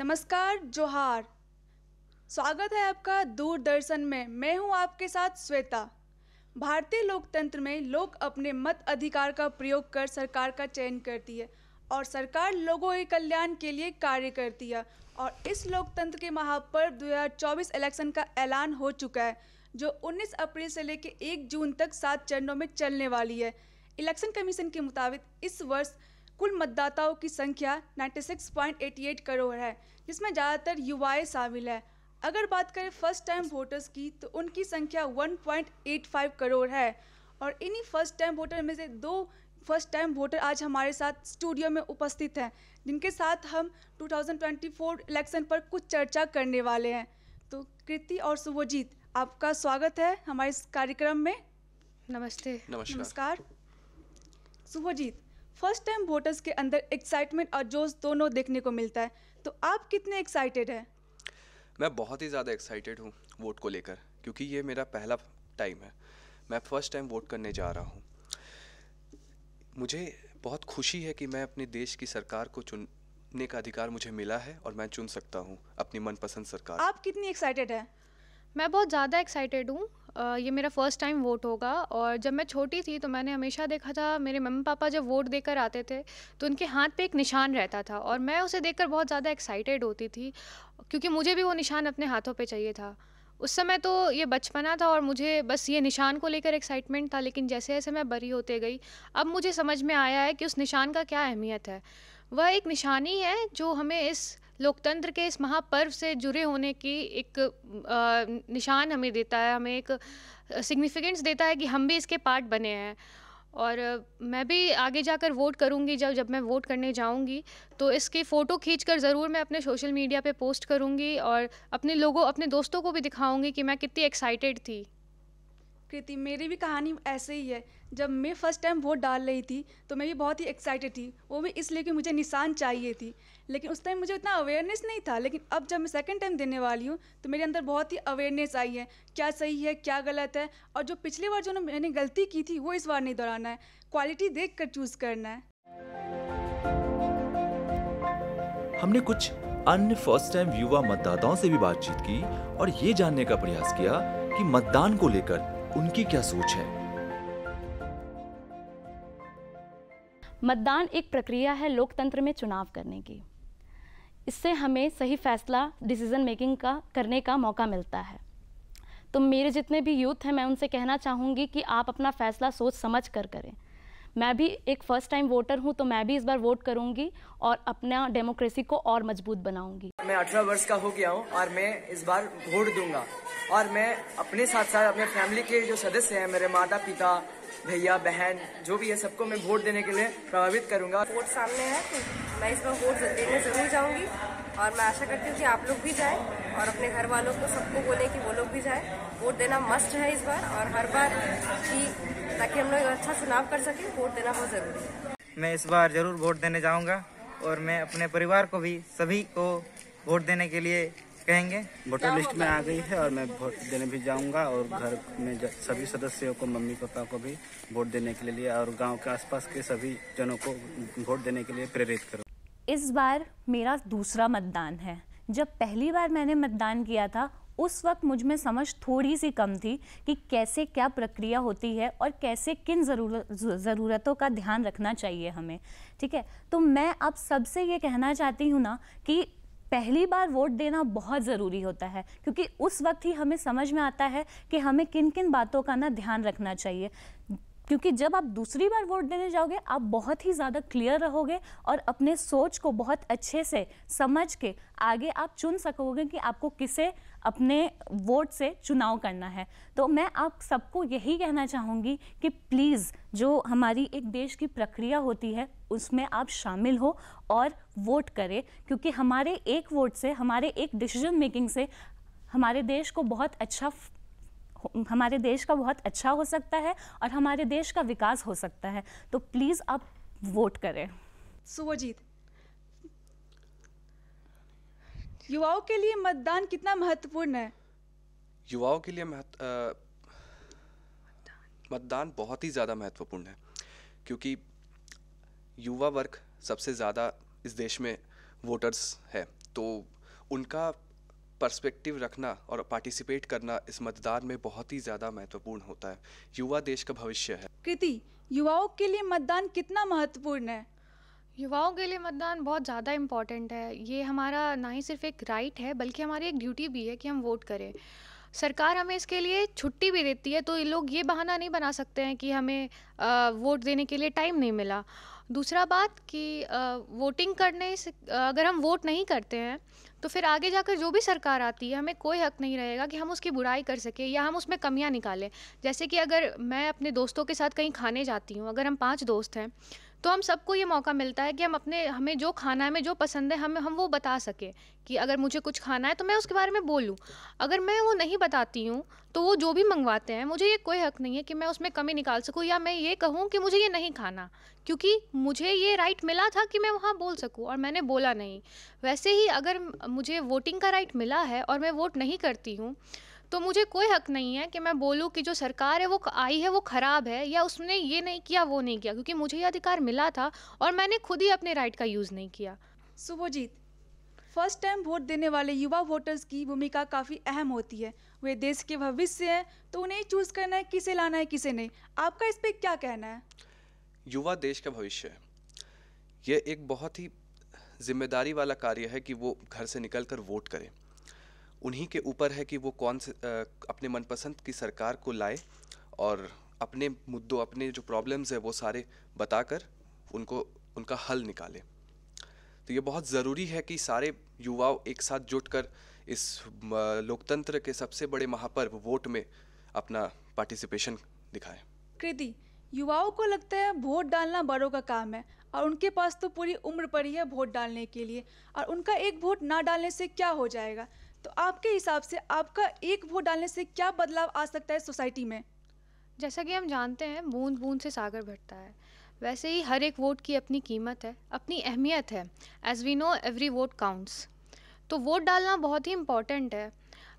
नमस्कार जोहार स्वागत है आपका दूरदर्शन में मैं हूं आपके साथ श्वेता भारतीय लोकतंत्र में लोग अपने मत अधिकार का प्रयोग कर सरकार का चयन करती है और सरकार लोगों के कल्याण के लिए कार्य करती है और इस लोकतंत्र के महापर्व 2024 इलेक्शन का ऐलान हो चुका है जो 19 अप्रैल से लेकर 1 जून तक सात चरणों में चलने वाली है इलेक्शन कमीशन के मुताबिक इस वर्ष कुल मतदाताओं की संख्या 96.88 करोड़ है जिसमें ज़्यादातर युवाएं शामिल है अगर बात करें फर्स्ट टाइम वोटर्स की तो उनकी संख्या 1.85 करोड़ है और इन्हीं फर्स्ट टाइम वोटर में से दो फर्स्ट टाइम वोटर आज हमारे साथ स्टूडियो में उपस्थित हैं जिनके साथ हम 2024 इलेक्शन पर कुछ चर्चा करने वाले हैं तो कृति और शुभजीत आपका स्वागत है हमारे इस कार्यक्रम में नमस्ते नमस्कार शुभजीत फर्स्ट टाइम वोटर्स के अंदर एक्साइटमेंट और जोश दोनों देखने को मिलता है तो आप कितने एक्साइटेड हैं मैं बहुत ही ज़्यादा एक्साइटेड हूँ वोट को लेकर क्योंकि ये मेरा पहला टाइम है मैं फ़र्स्ट टाइम वोट करने जा रहा हूँ मुझे बहुत खुशी है कि मैं अपने देश की सरकार को चुनने का अधिकार मुझे मिला है और मैं चुन सकता हूँ अपनी मनपसंद सरकार आप कितनी एक्साइटेड हैं मैं बहुत ज़्यादा एक्साइटेड हूँ ये मेरा फ़र्स्ट टाइम वोट होगा और जब मैं छोटी थी तो मैंने हमेशा देखा था मेरे मम्मी पापा जब वोट देकर आते थे तो उनके हाथ पे एक निशान रहता था और मैं उसे देखकर बहुत ज़्यादा एक्साइटेड होती थी क्योंकि मुझे भी वो निशान अपने हाथों पे चाहिए था उस समय तो ये बचपना था और मुझे बस ये निशान को लेकर एक्साइटमेंट था लेकिन जैसे जैसे मैं बरी होते गई अब मुझे समझ में आया है कि उस निशान का क्या अहमियत है वह एक निशानी है जो हमें इस लोकतंत्र के इस महापर्व से जुड़े होने की एक निशान हमें देता है हमें एक सिग्निफिकेंस देता है कि हम भी इसके पार्ट बने हैं और मैं भी आगे जाकर वोट करूंगी जब जब मैं वोट करने जाऊंगी तो इसकी फ़ोटो खींचकर ज़रूर मैं अपने सोशल मीडिया पे पोस्ट करूंगी और अपने लोगों अपने दोस्तों को भी दिखाऊंगी कि मैं कितनी एक्साइटेड थी कृति मेरी भी कहानी ऐसे ही है जब मैं फ़र्स्ट टाइम वोट डाल रही थी तो मैं भी बहुत ही एक्साइटेड थी वो भी इसलिए कि मुझे निशान चाहिए थी लेकिन उस टाइम मुझे इतना अवेयरनेस नहीं था लेकिन अब जब मैं सेकेंड टाइम देने वाली हूँ तो मेरे अंदर बहुत ही अवेयरनेस आई है क्या सही है क्या गलत है और जो पिछली बार जो मैंने गलती की थी वो इस बार नहीं दोहराना है क्वालिटी देख कर चूज़ करना है हमने कुछ अन्य फर्स्ट टाइम युवा मतदाताओं से भी बातचीत की और ये जानने का प्रयास किया कि मतदान को लेकर उनकी क्या सोच है मतदान एक प्रक्रिया है लोकतंत्र में चुनाव करने की इससे हमें सही फैसला डिसीज़न मेकिंग का करने का मौका मिलता है तो मेरे जितने भी यूथ हैं मैं उनसे कहना चाहूँगी कि आप अपना फ़ैसला सोच समझ कर करें मैं भी एक फ़र्स्ट टाइम वोटर हूँ तो मैं भी इस बार वोट करूंगी और अपना डेमोक्रेसी को और मजबूत बनाऊंगी मैं अठारह वर्ष का हो गया हूँ और मैं इस बार वोट दूंगा और मैं अपने साथ साथ अपने फैमिली के जो सदस्य हैं मेरे माता पिता भैया बहन जो भी है सबको मैं वोट देने के लिए प्रभावित करूंगा वोट सामने है तो मैं इस बार वोट देने जरूर जाऊंगी और मैं आशा करती हूँ कि आप लोग भी जाए और अपने घर वालों को सबको बोले कि वो लोग भी जाए वोट देना मस्ट है इस बार और हर बार की ताकि हम लोग अच्छा चुनाव कर सके वोट देना बहुत जरूरी है मैं इस बार जरूर वोट देने जाऊँगा और मैं अपने परिवार को भी सभी को वोट देने के लिए कहेंगे वोटर लिस्ट में आ गई है और मैं वोट देने भी जाऊंगा और घर में सभी सदस्यों को मम्मी पापा को भी वोट देने के लिए और गांव के आसपास के सभी जनों को वोट देने के लिए प्रेरित करो इस बार मेरा दूसरा मतदान है जब पहली बार मैंने मतदान किया था उस वक्त मुझ में समझ थोड़ी सी कम थी कि कैसे क्या प्रक्रिया होती है और कैसे किन ज़रूरत ज़रूरतों का ध्यान रखना चाहिए हमें ठीक है तो मैं अब सबसे ये कहना चाहती हूँ ना कि पहली बार वोट देना बहुत ज़रूरी होता है क्योंकि उस वक्त ही हमें समझ में आता है कि हमें किन किन बातों का ना ध्यान रखना चाहिए क्योंकि जब आप दूसरी बार वोट देने जाओगे आप बहुत ही ज़्यादा क्लियर रहोगे और अपने सोच को बहुत अच्छे से समझ के आगे आप चुन सकोगे कि आपको किसे अपने वोट से चुनाव करना है तो मैं आप सबको यही कहना चाहूँगी कि प्लीज़ जो हमारी एक देश की प्रक्रिया होती है उसमें आप शामिल हो और वोट करें क्योंकि हमारे एक वोट से हमारे एक डिसीजन मेकिंग से हमारे देश को बहुत अच्छा हमारे देश का बहुत अच्छा हो सकता है और हमारे देश का विकास हो सकता है तो प्लीज़ आप वोट करें सुवजीत युवाओं के लिए मतदान कितना महत्वपूर्ण है युवाओं के लिए मतदान बहुत ही ज़्यादा महत्वपूर्ण है क्योंकि युवा वर्ग सबसे ज़्यादा इस देश में वोटर्स है तो उनका पर्सपेक्टिव रखना और पार्टिसिपेट करना इस मतदान में बहुत ही ज़्यादा महत्वपूर्ण होता है युवा देश का भविष्य है कृति युवाओं के लिए मतदान कितना महत्वपूर्ण है युवाओं के लिए मतदान बहुत ज़्यादा इम्पॉर्टेंट है ये हमारा ना ही सिर्फ एक राइट है बल्कि हमारी एक ड्यूटी भी है कि हम वोट करें सरकार हमें इसके लिए छुट्टी भी देती है तो ये लोग ये बहाना नहीं बना सकते हैं कि हमें आ, वोट देने के लिए टाइम नहीं मिला दूसरा बात कि वोटिंग करने से अगर हम वोट नहीं करते हैं तो फिर आगे जाकर जो भी सरकार आती है हमें कोई हक नहीं रहेगा कि हम उसकी बुराई कर सकें या हम उसमें कमियां निकालें जैसे कि अगर मैं अपने दोस्तों के साथ कहीं खाने जाती हूँ अगर हम पाँच दोस्त हैं तो हम सबको ये मौका मिलता है कि हम अपने हमें जो खाना है हमें जो पसंद है हमें हम वो बता सकें कि अगर मुझे कुछ खाना है तो मैं उसके बारे में बोलूँ अगर मैं वो नहीं बताती हूँ तो वो जो भी मंगवाते हैं मुझे ये कोई हक नहीं है कि मैं उसमें कमी निकाल सकूँ या मैं ये कहूँ कि मुझे ये नहीं खाना क्योंकि मुझे ये राइट मिला था कि मैं वहाँ बोल सकूँ और मैंने बोला नहीं वैसे ही अगर मुझे वोटिंग का राइट मिला है और मैं वोट नहीं करती हूँ तो मुझे कोई हक नहीं है कि मैं बोलूँ कि जो सरकार है वो आई है वो ख़राब है या उसने ये नहीं किया वो नहीं किया क्योंकि मुझे ये अधिकार मिला था और मैंने खुद ही अपने राइट का यूज़ नहीं किया सुबोजीत फर्स्ट टाइम वोट देने वाले युवा वोटर्स की भूमिका काफ़ी अहम होती है वे देश के भविष्य हैं तो उन्हें चूज़ करना है किसे लाना है किसे नहीं आपका इस पर क्या कहना है युवा देश का भविष्य है ये एक बहुत ही जिम्मेदारी वाला कार्य है कि वो घर से निकल कर वोट करें उन्हीं के ऊपर है कि वो कौन से अपने मनपसंद की सरकार को लाए और अपने मुद्दों अपने जो प्रॉब्लम्स है वो सारे बताकर उनको उनका हल निकाले तो ये बहुत ज़रूरी है कि सारे युवाओं एक साथ कर इस लोकतंत्र के सबसे बड़े महापर्व वोट में अपना पार्टिसिपेशन दिखाएं कृति युवाओं को लगता है वोट डालना बड़ों का काम है और उनके पास तो पूरी उम्र पड़ी है वोट डालने के लिए और उनका एक वोट ना डालने से क्या हो जाएगा तो आपके हिसाब से आपका एक वोट डालने से क्या बदलाव आ सकता है सोसाइटी में जैसा कि हम जानते हैं बूंद बूंद से सागर बढ़ता है वैसे ही हर एक वोट की अपनी कीमत है अपनी अहमियत है as we know every vote counts तो वोट डालना बहुत ही इम्पॉर्टेंट है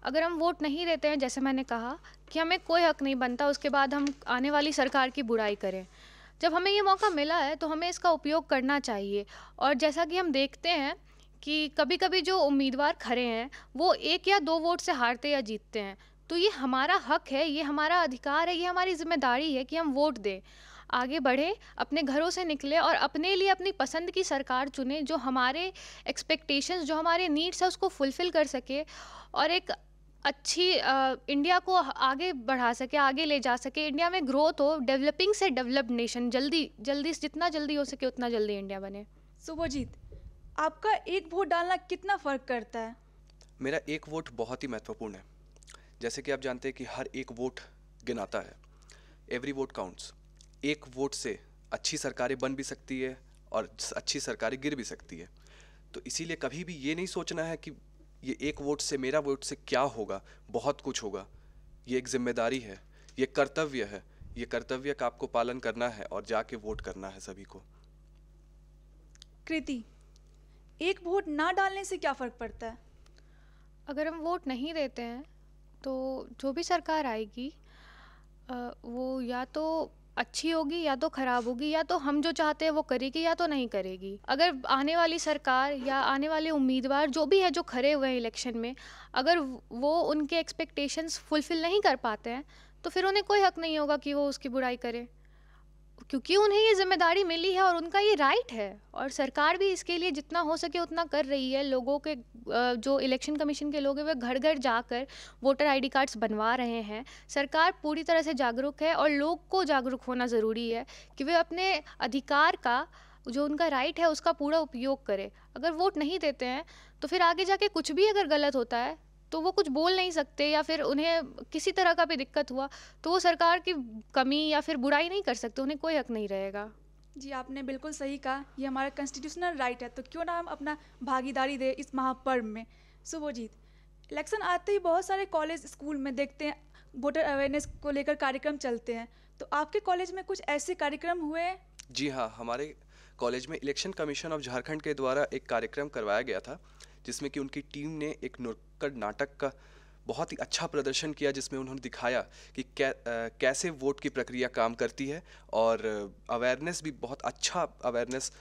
अगर हम वोट नहीं देते हैं जैसे मैंने कहा कि हमें कोई हक नहीं बनता उसके बाद हम आने वाली सरकार की बुराई करें जब हमें ये मौका मिला है तो हमें इसका उपयोग करना चाहिए और जैसा कि हम देखते हैं कि कभी कभी जो उम्मीदवार खड़े हैं वो एक या दो वोट से हारते या जीतते हैं तो ये हमारा हक है ये हमारा अधिकार है ये हमारी जिम्मेदारी है कि हम वोट दें आगे बढ़े अपने घरों से निकले और अपने लिए अपनी पसंद की सरकार चुने जो हमारे एक्सपेक्टेशंस जो हमारे नीड्स है उसको फुलफ़िल कर सके और एक अच्छी आ, इंडिया को आगे बढ़ा सके आगे ले जा सके इंडिया में ग्रोथ हो डेवलपिंग से डेवलप्ड नेशन जल्दी जल्दी जितना जल्दी हो सके उतना जल्दी इंडिया बने सुभजीत आपका एक वोट डालना कितना फ़र्क करता है मेरा एक वोट बहुत ही महत्वपूर्ण है जैसे कि आप जानते हैं कि हर एक वोट गिनाता है एवरी वोट काउंट्स एक वोट से अच्छी सरकारें बन भी सकती है और अच्छी सरकारें गिर भी सकती है तो इसीलिए कभी भी ये नहीं सोचना है कि ये एक वोट से मेरा वोट से क्या होगा बहुत कुछ होगा ये एक जिम्मेदारी है ये कर्तव्य है ये कर्तव्य का आपको पालन करना है और जाके वोट करना है सभी को कृति एक वोट ना डालने से क्या फ़र्क पड़ता है अगर हम वोट नहीं देते हैं तो जो भी सरकार आएगी वो या तो अच्छी होगी या तो ख़राब होगी या तो हम जो चाहते हैं वो करेगी या तो नहीं करेगी अगर आने वाली सरकार या आने वाले उम्मीदवार जो भी है जो खड़े हुए हैं इलेक्शन में अगर वो उनके एक्सपेक्टेशंस फुलफ़िल नहीं कर पाते हैं तो फिर उन्हें कोई हक नहीं होगा कि वो उसकी बुराई करें क्योंकि उन्हें ये जिम्मेदारी मिली है और उनका ये राइट है और सरकार भी इसके लिए जितना हो सके उतना कर रही है लोगों के जो इलेक्शन कमीशन के लोग हैं वे घर घर जाकर वोटर आईडी कार्ड्स बनवा रहे हैं सरकार पूरी तरह से जागरूक है और लोग को जागरूक होना ज़रूरी है कि वे अपने अधिकार का जो उनका राइट है उसका पूरा उपयोग करें अगर वोट नहीं देते हैं तो फिर आगे जाके कुछ भी अगर गलत होता है तो वो कुछ बोल नहीं सकते या फिर उन्हें किसी तरह का भी दिक्कत हुआ तो वो सरकार की कमी या फिर बुराई नहीं कर सकते उन्हें कोई हक नहीं रहेगा जी आपने बिल्कुल सही कहा ये हमारा कॉन्स्टिट्यूशनल राइट है तो क्यों ना हम अपना भागीदारी दें इस महापर्व में सुबोजीत इलेक्शन आते ही बहुत सारे कॉलेज स्कूल में देखते हैं वोटर अवेयरनेस को लेकर कार्यक्रम चलते हैं तो आपके कॉलेज में कुछ ऐसे कार्यक्रम हुए जी हाँ हमारे कॉलेज में इलेक्शन कमीशन ऑफ झारखंड के द्वारा एक कार्यक्रम करवाया गया था जिसमें कि उनकी टीम ने एक नुक्कड़ नाटक का बहुत ही अच्छा प्रदर्शन किया जिसमें उन्होंने दिखाया कि कै, कैसे वोट की प्रक्रिया काम करती है और अवेयरनेस भी बहुत अच्छा अवेयरनेस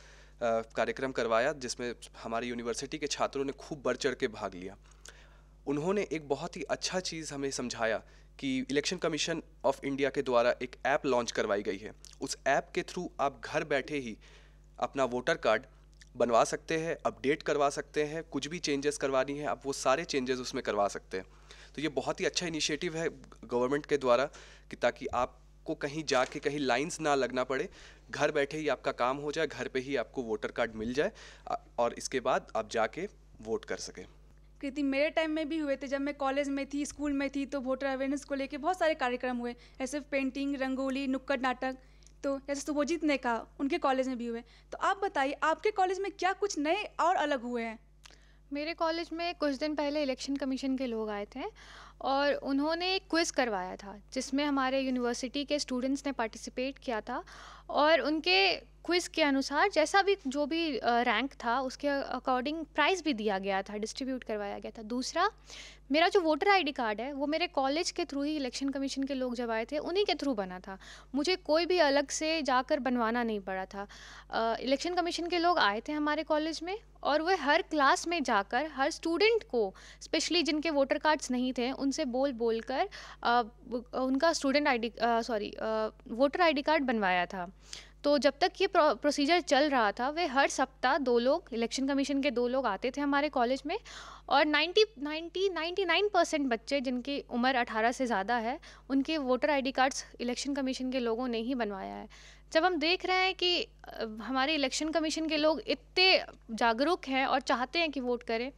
कार्यक्रम करवाया जिसमें हमारी यूनिवर्सिटी के छात्रों ने खूब बढ़ चढ़ के भाग लिया उन्होंने एक बहुत ही अच्छा चीज़ हमें समझाया कि इलेक्शन कमीशन ऑफ इंडिया के द्वारा एक ऐप लॉन्च करवाई गई है उस ऐप के थ्रू आप घर बैठे ही अपना वोटर कार्ड बनवा सकते हैं अपडेट करवा सकते हैं कुछ भी चेंजेस करवानी है आप वो सारे चेंजेस उसमें करवा सकते हैं तो ये बहुत ही अच्छा इनिशिएटिव है गवर्नमेंट के द्वारा कि ताकि आपको कहीं जाके कहीं लाइंस ना लगना पड़े घर बैठे ही आपका काम हो जाए घर पे ही आपको वोटर कार्ड मिल जाए और इसके बाद आप जाके वोट कर सकें कृति मेरे टाइम में भी हुए थे जब मैं कॉलेज में थी स्कूल में थी तो वोटर अवेयरनेस को लेके बहुत सारे कार्यक्रम हुए ऐसे पेंटिंग रंगोली नुक्कड़ नाटक तो जैसे सुभोजीत ने कहा उनके कॉलेज में भी हुए तो आप बताइए आपके कॉलेज में क्या कुछ नए और अलग हुए हैं मेरे कॉलेज में कुछ दिन पहले इलेक्शन कमीशन के लोग आए थे और उन्होंने एक क्विज़ करवाया था जिसमें हमारे यूनिवर्सिटी के स्टूडेंट्स ने पार्टिसिपेट किया था और उनके क्विज़ के अनुसार जैसा भी जो भी रैंक था उसके अकॉर्डिंग प्राइज़ भी दिया गया था डिस्ट्रीब्यूट करवाया गया था दूसरा मेरा जो वोटर आईडी कार्ड है वो मेरे कॉलेज के थ्रू ही इलेक्शन कमीशन के लोग जब आए थे उन्हीं के थ्रू बना था मुझे कोई भी अलग से जाकर बनवाना नहीं पड़ा था इलेक्शन कमीशन के लोग आए थे हमारे कॉलेज में और वह हर क्लास में जाकर हर स्टूडेंट को स्पेशली जिनके वोटर कार्ड्स नहीं थे उनसे बोल बोल कर uh, उनका student I sorry voter I card बनवाया था तो जब तक ये प्रोसीजर चल रहा था वे हर सप्ताह दो लोग इलेक्शन कमीशन के दो लोग आते थे हमारे कॉलेज में और 90 90 99 परसेंट बच्चे जिनकी उम्र 18 से ज़्यादा है उनके voter ID cards election commission के लोगों ने ही बनवाया है जब हम देख रहे हैं कि हमारे इलेक्शन कमीशन के लोग इतने जागरूक हैं और चाहते हैं कि वोट करें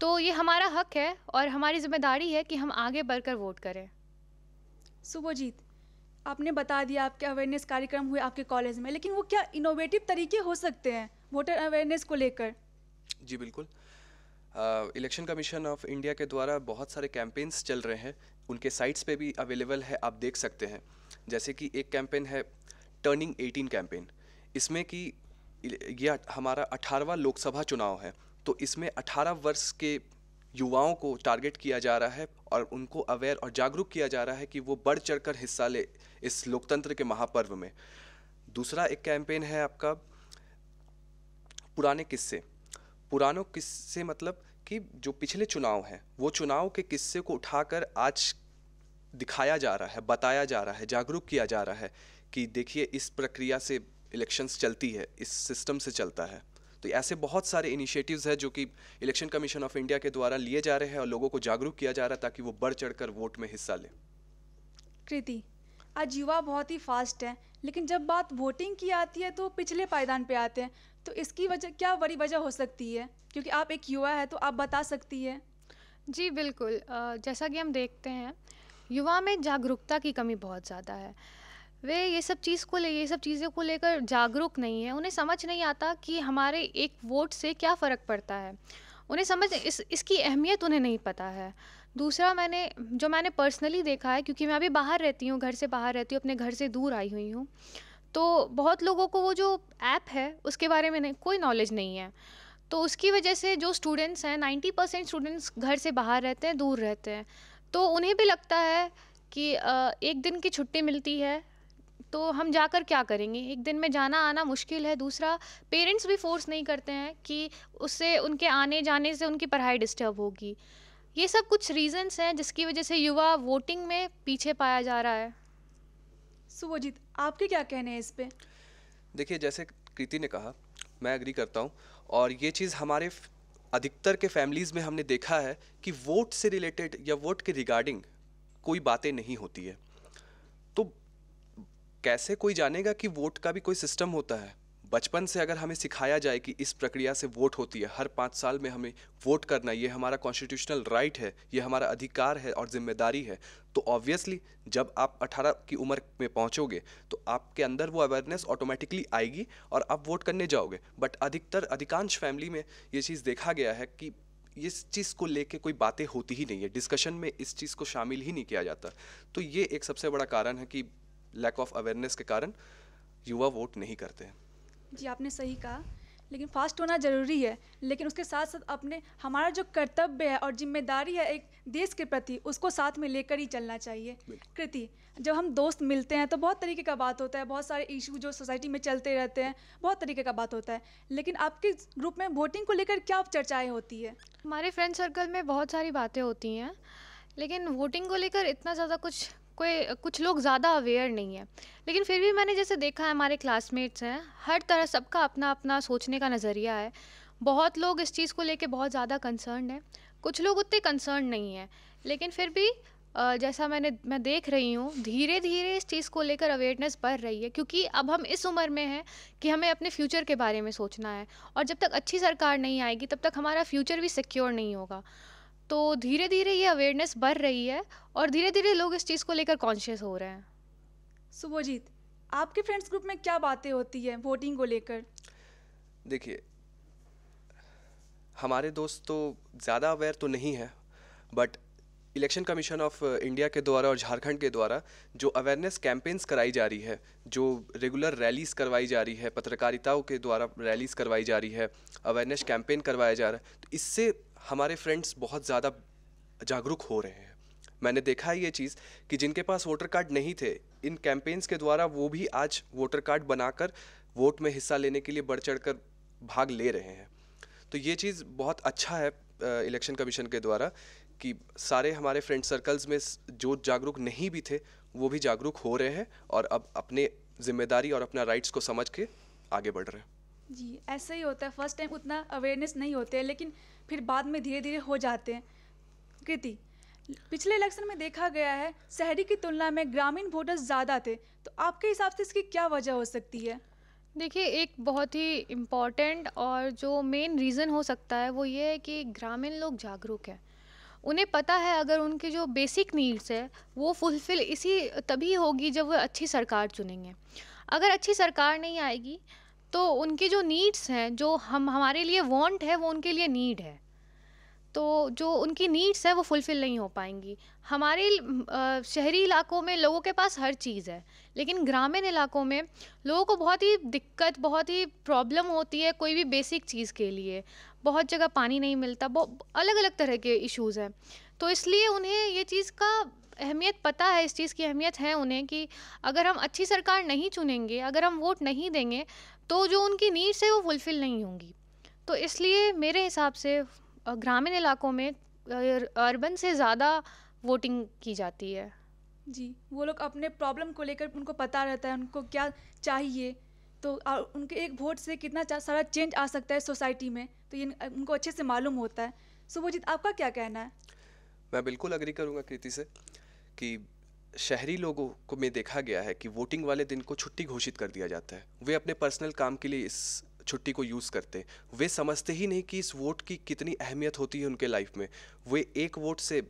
तो ये हमारा हक है और हमारी जिम्मेदारी है कि हम आगे बढ़कर वोट करें सुबोजीत आपने बता दिया आपके अवेयरनेस कार्यक्रम हुए आपके कॉलेज में लेकिन वो क्या इनोवेटिव तरीके हो सकते हैं वोटर अवेयरनेस को लेकर जी बिल्कुल इलेक्शन कमीशन ऑफ इंडिया के द्वारा बहुत सारे कैंपेन्स चल रहे हैं उनके साइट्स पे भी अवेलेबल है आप देख सकते हैं जैसे कि एक कैंपेन है टर्निंग 18 कैंपेन इसमें कि यह हमारा अठारहवा लोकसभा चुनाव है तो इसमें 18 वर्ष के युवाओं को टारगेट किया जा रहा है और उनको अवेयर और जागरूक किया जा रहा है कि वो बढ़ चढ़कर हिस्सा ले इस लोकतंत्र के महापर्व में दूसरा एक कैंपेन है आपका पुराने किस्से पुरानों किस्से मतलब कि जो पिछले चुनाव हैं वो चुनाव के किस्से को उठाकर आज दिखाया जा रहा है बताया जा रहा है जागरूक किया जा रहा है कि देखिए इस प्रक्रिया से इलेक्शंस चलती है इस सिस्टम से चलता है तो ऐसे बहुत सारे इनिशिएटिव्स हैं जो कि इलेक्शन कमीशन ऑफ इंडिया के द्वारा लिए जा रहे हैं और लोगों को जागरूक किया जा रहा है ताकि वो बढ़ चढ़कर वोट में हिस्सा लें कृति आज युवा बहुत ही फास्ट है लेकिन जब बात वोटिंग की आती है तो पिछले पायदान पे आते हैं तो इसकी वजह क्या बड़ी वजह हो सकती है क्योंकि आप एक युवा है तो आप बता सकती है जी बिल्कुल जैसा कि हम देखते हैं युवा में जागरूकता की कमी बहुत ज़्यादा है वे ये सब चीज़ को ले ये सब चीज़ों को लेकर जागरूक नहीं है उन्हें समझ नहीं आता कि हमारे एक वोट से क्या फ़र्क पड़ता है उन्हें समझ इस इसकी अहमियत उन्हें नहीं पता है दूसरा मैंने जो मैंने पर्सनली देखा है क्योंकि मैं अभी बाहर रहती हूँ घर से बाहर रहती हूँ अपने घर से दूर आई हुई हूँ तो बहुत लोगों को वो जो ऐप है उसके बारे में नहीं कोई नॉलेज नहीं है तो उसकी वजह से जो स्टूडेंट्स हैं नाइन्टी परसेंट स्टूडेंट्स घर से बाहर रहते हैं दूर रहते हैं तो उन्हें भी लगता है कि एक दिन की छुट्टी मिलती है तो हम जाकर क्या करेंगे एक दिन में जाना आना मुश्किल है दूसरा पेरेंट्स भी फोर्स नहीं करते हैं कि उससे उनके आने जाने से उनकी पढ़ाई डिस्टर्ब होगी ये सब कुछ रीजंस हैं जिसकी वजह से युवा वोटिंग में पीछे पाया जा रहा है सुभजीत आपके क्या कहने हैं इस पर देखिए जैसे कृति ने कहा मैं अग्री करता हूँ और ये चीज़ हमारे अधिकतर के फैमिलीज़ में हमने देखा है कि वोट से रिलेटेड या वोट के रिगार्डिंग कोई बातें नहीं होती है कैसे कोई जानेगा कि वोट का भी कोई सिस्टम होता है बचपन से अगर हमें सिखाया जाए कि इस प्रक्रिया से वोट होती है हर पाँच साल में हमें वोट करना ये हमारा कॉन्स्टिट्यूशनल राइट है ये हमारा अधिकार है और जिम्मेदारी है तो ऑब्वियसली जब आप 18 की उम्र में पहुंचोगे तो आपके अंदर वो अवेयरनेस ऑटोमेटिकली आएगी और आप वोट करने जाओगे बट अधिकतर अधिकांश फैमिली में ये चीज़ देखा गया है कि इस चीज़ को लेके कोई बातें होती ही नहीं है डिस्कशन में इस चीज़ को शामिल ही नहीं किया जाता तो ये एक सबसे बड़ा कारण है कि लैक ऑफ अवेयरनेस के कारण युवा वोट नहीं करते जी आपने सही कहा लेकिन फास्ट होना ज़रूरी है लेकिन उसके साथ साथ अपने हमारा जो कर्तव्य है और जिम्मेदारी है एक देश के प्रति उसको साथ में लेकर ही चलना चाहिए कृति जब हम दोस्त मिलते हैं तो बहुत तरीके का बात होता है बहुत सारे इशू जो सोसाइटी में चलते रहते हैं बहुत तरीके का बात होता है लेकिन आपके ग्रुप में वोटिंग को लेकर क्या चर्चाएँ होती है हमारे फ्रेंड सर्कल में बहुत सारी बातें होती हैं लेकिन वोटिंग को लेकर इतना ज़्यादा कुछ कोई कुछ लोग ज़्यादा अवेयर नहीं है लेकिन फिर भी मैंने जैसे देखा है हमारे क्लासमेट्स हैं हर तरह सबका अपना अपना सोचने का नज़रिया है बहुत लोग इस चीज़ को लेके बहुत ज़्यादा कंसर्न है कुछ लोग उतने कंसर्न नहीं हैं लेकिन फिर भी जैसा मैंने मैं देख रही हूँ धीरे धीरे इस चीज़ को लेकर अवेयरनेस बढ़ रही है क्योंकि अब हम इस उम्र में हैं कि हमें अपने फ्यूचर के बारे में सोचना है और जब तक अच्छी सरकार नहीं आएगी तब तक हमारा फ्यूचर भी सिक्योर नहीं होगा तो धीरे धीरे ये अवेयरनेस बढ़ रही है और धीरे धीरे लोग इस चीज़ को लेकर कॉन्शियस हो रहे हैं सुभोजीत आपके फ्रेंड्स ग्रुप में क्या बातें होती हैं वोटिंग को लेकर देखिए हमारे दोस्त तो ज़्यादा अवेयर तो नहीं है but election commission of India के द्वारा और झारखंड के द्वारा जो अवेयरनेस कैंपेन्स कराई जा रही है जो रेगुलर रैलीज करवाई जा रही है पत्रकारिताओं के द्वारा रैलीज करवाई जा रही है अवेयरनेस कैंपेन करवाया जा रहा है तो इससे हमारे फ्रेंड्स बहुत ज़्यादा जागरूक हो रहे हैं मैंने देखा है ये चीज़ कि जिनके पास वोटर कार्ड नहीं थे इन कैंपेन्स के द्वारा वो भी आज वोटर कार्ड बनाकर वोट में हिस्सा लेने के लिए बढ़ चढ़ कर भाग ले रहे हैं तो ये चीज़ बहुत अच्छा है इलेक्शन कमीशन के द्वारा कि सारे हमारे फ्रेंड सर्कल्स में जो जागरूक नहीं भी थे वो भी जागरूक हो रहे हैं और अब अपने जिम्मेदारी और अपना राइट्स को समझ के आगे बढ़ रहे हैं जी ऐसा ही होता है फर्स्ट टाइम उतना अवेयरनेस नहीं होते हैं लेकिन फिर बाद में धीरे धीरे हो जाते हैं कृति पिछले इलेक्शन में देखा गया है शहरी की तुलना में ग्रामीण वोटर्स ज़्यादा थे तो आपके हिसाब से इसकी क्या वजह हो सकती है देखिए एक बहुत ही इम्पॉर्टेंट और जो मेन रीज़न हो सकता है वो ये है कि ग्रामीण लोग जागरूक हैं उन्हें पता है अगर उनके जो बेसिक नीड्स है वो फुलफ़िल इसी तभी होगी जब वो अच्छी सरकार चुनेंगे अगर अच्छी सरकार नहीं आएगी तो उनकी जो नीड्स हैं जो हम हमारे लिए वांट है वो उनके लिए नीड है तो जो उनकी नीड्स है वो फुलफ़िल नहीं हो पाएंगी हमारे शहरी इलाकों में लोगों के पास हर चीज़ है लेकिन ग्रामीण इलाकों में लोगों को बहुत ही दिक्कत बहुत ही प्रॉब्लम होती है कोई भी बेसिक चीज़ के लिए बहुत जगह पानी नहीं मिलता अलग अलग तरह के इश्यूज़ हैं तो इसलिए उन्हें ये चीज़ का अहमियत पता है इस चीज़ की अहमियत है उन्हें कि अगर हम अच्छी सरकार नहीं चुनेंगे अगर हम वोट नहीं देंगे तो जो उनकी नीड्स है वो फुलफ़िल नहीं होंगी तो इसलिए मेरे हिसाब से ग्रामीण इलाकों में अर्बन से ज़्यादा वोटिंग की जाती है जी वो लोग अपने प्रॉब्लम को लेकर उनको पता रहता है उनको क्या चाहिए तो उनके एक वोट से कितना सारा चेंज आ सकता है सोसाइटी में तो ये उनको अच्छे से मालूम होता है सुभोजीत आपका क्या कहना है मैं बिल्कुल अग्री करूँगा कृति से कि शहरी लोगों को में देखा गया है कि वोटिंग वाले दिन को छुट्टी घोषित कर दिया जाता है वे अपने पर्सनल काम के लिए इस छुट्टी को यूज़ करते वे समझते ही नहीं कि इस वोट की कितनी अहमियत होती है उनके लाइफ में वे एक वोट से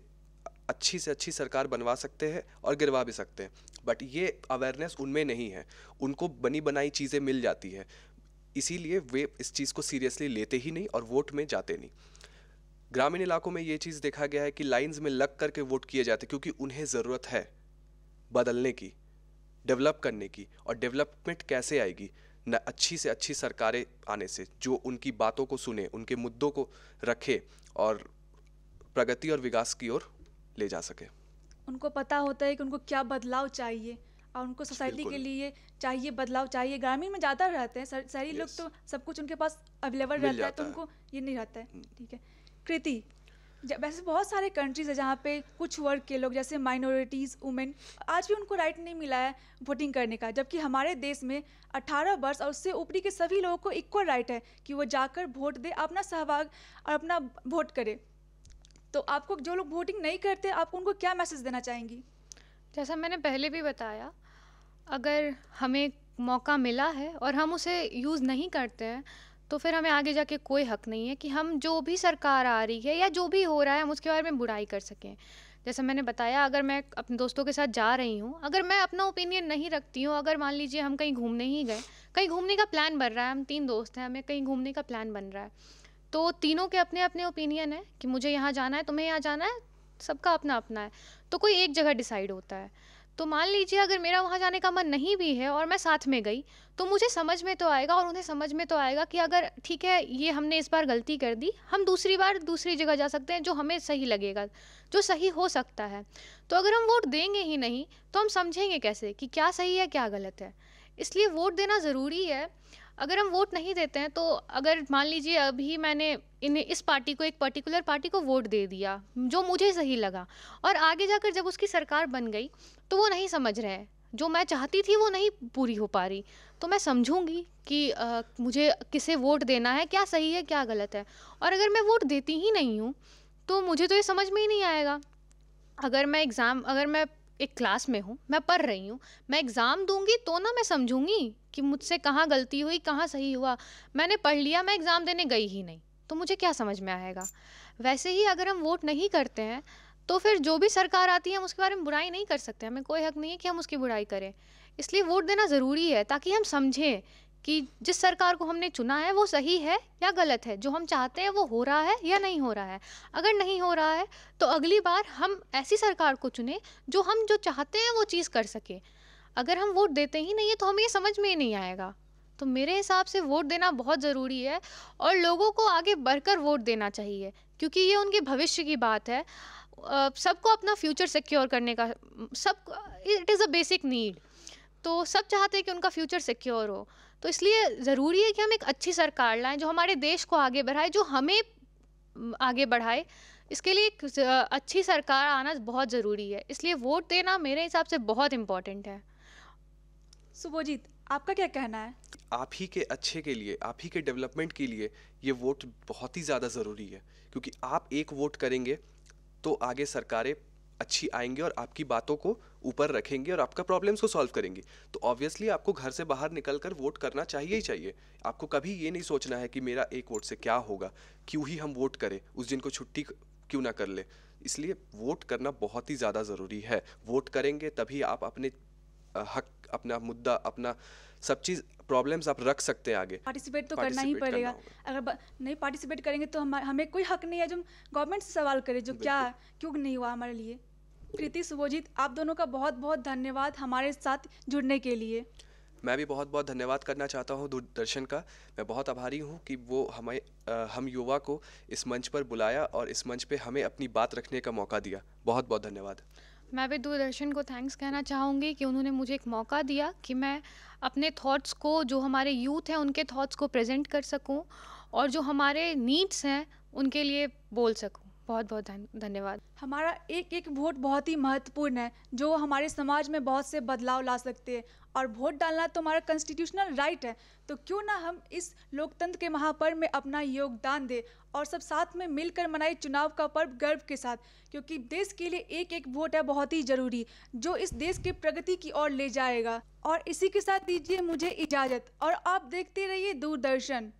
अच्छी से अच्छी सरकार बनवा सकते हैं और गिरवा भी सकते हैं बट ये अवेयरनेस उनमें नहीं है उनको बनी बनाई चीज़ें मिल जाती है इसीलिए वे इस चीज़ को सीरियसली लेते ही नहीं और वोट में जाते नहीं ग्रामीण इलाकों में ये चीज़ देखा गया है कि लाइंस में लग करके वोट किए जाते क्योंकि उन्हें ज़रूरत है बदलने की डेवलप करने की और डेवलपमेंट कैसे आएगी न अच्छी से अच्छी सरकारें आने से जो उनकी बातों को सुने उनके मुद्दों को रखे और प्रगति और विकास की ओर ले जा सके उनको पता होता है कि उनको क्या बदलाव चाहिए और उनको सोसाइटी के लिए चाहिए बदलाव चाहिए ग्रामीण में ज़्यादा रहते हैं शहरी लोग तो सब कुछ उनके पास अवेलेबल रहता है तो उनको ये नहीं रहता है हम्म। ठीक है कृति वैसे बहुत सारे कंट्रीज़ है जहाँ पे कुछ वर्ग के लोग जैसे माइनॉरिटीज़ वुमेन आज भी उनको राइट नहीं मिला है वोटिंग करने का जबकि हमारे देश में 18 वर्ष और उससे ऊपरी के सभी लोगों को इक्वल राइट है कि वो जाकर वोट दे अपना सहभाग और अपना वोट करे तो आपको जो लोग वोटिंग नहीं करते आप उनको क्या मैसेज देना चाहेंगी जैसा मैंने पहले भी बताया अगर हमें मौका मिला है और हम उसे यूज़ नहीं करते हैं तो फिर हमें आगे जाके कोई हक नहीं है कि हम जो भी सरकार आ रही है या जो भी हो रहा है हम उसके बारे में बुराई कर सकें जैसे मैंने बताया अगर मैं अपने दोस्तों के साथ जा रही हूँ अगर मैं अपना ओपिनियन नहीं रखती हूँ अगर मान लीजिए हम कहीं घूमने ही गए कहीं घूमने का प्लान बन रहा है हम तीन दोस्त हैं हमें कहीं घूमने का प्लान बन रहा है तो तीनों के अपने अपने ओपिनियन है कि मुझे यहाँ जाना है तुम्हें यहाँ जाना है सबका अपना अपना है तो कोई एक जगह डिसाइड होता है तो मान लीजिए अगर मेरा वहाँ जाने का मन नहीं भी है और मैं साथ में गई तो मुझे समझ में तो आएगा और उन्हें समझ में तो आएगा कि अगर ठीक है ये हमने इस बार गलती कर दी हम दूसरी बार दूसरी जगह जा सकते हैं जो हमें सही लगेगा जो सही हो सकता है तो अगर हम वोट देंगे ही नहीं तो हम समझेंगे कैसे कि क्या सही है क्या गलत है इसलिए वोट देना ज़रूरी है अगर हम वोट नहीं देते हैं तो अगर मान लीजिए अभी मैंने इन इस पार्टी को एक पर्टिकुलर पार्टी को वोट दे दिया जो मुझे सही लगा और आगे जाकर जब उसकी सरकार बन गई तो वो नहीं समझ रहे हैं जो मैं चाहती थी वो नहीं पूरी हो पा रही तो मैं समझूंगी कि आ, मुझे किसे वोट देना है क्या सही है क्या गलत है और अगर मैं वोट देती ही नहीं हूँ तो मुझे तो ये समझ में ही नहीं आएगा अगर मैं एग्ज़ाम अगर मैं एक क्लास में हूँ मैं पढ़ रही हूँ मैं एग्ज़ाम दूंगी तो ना मैं समझूंगी कि मुझसे कहाँ गलती हुई कहाँ सही हुआ मैंने पढ़ लिया मैं एग्ज़ाम देने गई ही नहीं तो मुझे क्या समझ में आएगा वैसे ही अगर हम वोट नहीं करते हैं तो फिर जो भी सरकार आती है हम उसके बारे में बुराई नहीं कर सकते हमें कोई हक नहीं है कि हम उसकी बुराई करें इसलिए वोट देना ज़रूरी है ताकि हम समझें कि जिस सरकार को हमने चुना है वो सही है या गलत है जो हम चाहते हैं वो हो रहा है या नहीं हो रहा है अगर नहीं हो रहा है तो अगली बार हम ऐसी सरकार को चुने जो हम जो चाहते हैं वो चीज़ कर सके अगर हम वोट देते ही नहीं है तो हमें ये समझ में ही नहीं आएगा तो मेरे हिसाब से वोट देना बहुत ज़रूरी है और लोगों को आगे बढ़कर वोट देना चाहिए क्योंकि ये उनके भविष्य की बात है सबको अपना फ्यूचर सिक्योर करने का सब it is a basic need तो सब चाहते हैं कि उनका फ्यूचर सिक्योर हो तो इसलिए ज़रूरी है कि हम एक अच्छी सरकार लाएं जो हमारे देश को आगे बढ़ाए जो हमें आगे बढ़ाए इसके लिए एक अच्छी सरकार आना बहुत ज़रूरी है इसलिए वोट देना मेरे हिसाब से बहुत इम्पोर्टेंट है सुबोजीत आपका क्या कहना है आप ही के अच्छे के लिए आप ही के डेवलपमेंट के लिए ये वोट बहुत ही ज़्यादा ज़रूरी है क्योंकि आप एक वोट करेंगे तो आगे सरकारें अच्छी आएंगे और आपकी बातों को ऊपर रखेंगे और आपका प्रॉब्लम्स को सॉल्व करेंगे तो ऑब्वियसली आपको घर से बाहर निकल कर वोट करना चाहिए ही चाहिए आपको कभी ये नहीं सोचना है कि मेरा एक वोट से क्या होगा क्यों ही हम वोट करें उस दिन को छुट्टी क्यों ना कर ले इसलिए वोट करना बहुत ही ज़्यादा ज़रूरी है वोट करेंगे तभी आप अपने हक अपना मुद्दा अपना सब चीज़ प्रॉब्लम्स आप रख सकते हैं आगे पार्टिसिपेट तो करना ही पड़ेगा अगर नहीं पार्टिसिपेट करेंगे तो हमें कोई हक नहीं है जो गवर्नमेंट से सवाल करें जो क्या क्यों नहीं हुआ हमारे लिए कृति सुभोजित आप दोनों का बहुत बहुत धन्यवाद हमारे साथ जुड़ने के लिए मैं भी बहुत बहुत धन्यवाद करना चाहता हूँ दूरदर्शन का मैं बहुत आभारी हूँ कि वो हमें हम युवा को इस मंच पर बुलाया और इस मंच पे हमें अपनी बात रखने का मौका दिया बहुत बहुत धन्यवाद मैं भी दूरदर्शन को थैंक्स कहना चाहूँगी कि उन्होंने मुझे एक मौका दिया कि मैं अपने थॉट्स को जो हमारे यूथ हैं उनके थॉट्स को प्रेजेंट कर सकूँ और जो हमारे नीड्स हैं उनके लिए बोल सकूँ बहुत बहुत धन्यवाद हमारा एक एक वोट बहुत ही महत्वपूर्ण है जो हमारे समाज में बहुत से बदलाव ला सकते हैं और वोट डालना तो हमारा कॉन्स्टिट्यूशनल राइट है तो क्यों ना हम इस लोकतंत्र के महापर्व में अपना योगदान दें और सब साथ में मिलकर मनाए चुनाव का पर्व गर्व के साथ क्योंकि देश के लिए एक एक वोट है बहुत ही ज़रूरी जो इस देश के प्रगति की ओर ले जाएगा और इसी के साथ दीजिए मुझे इजाज़त और आप देखते रहिए दूरदर्शन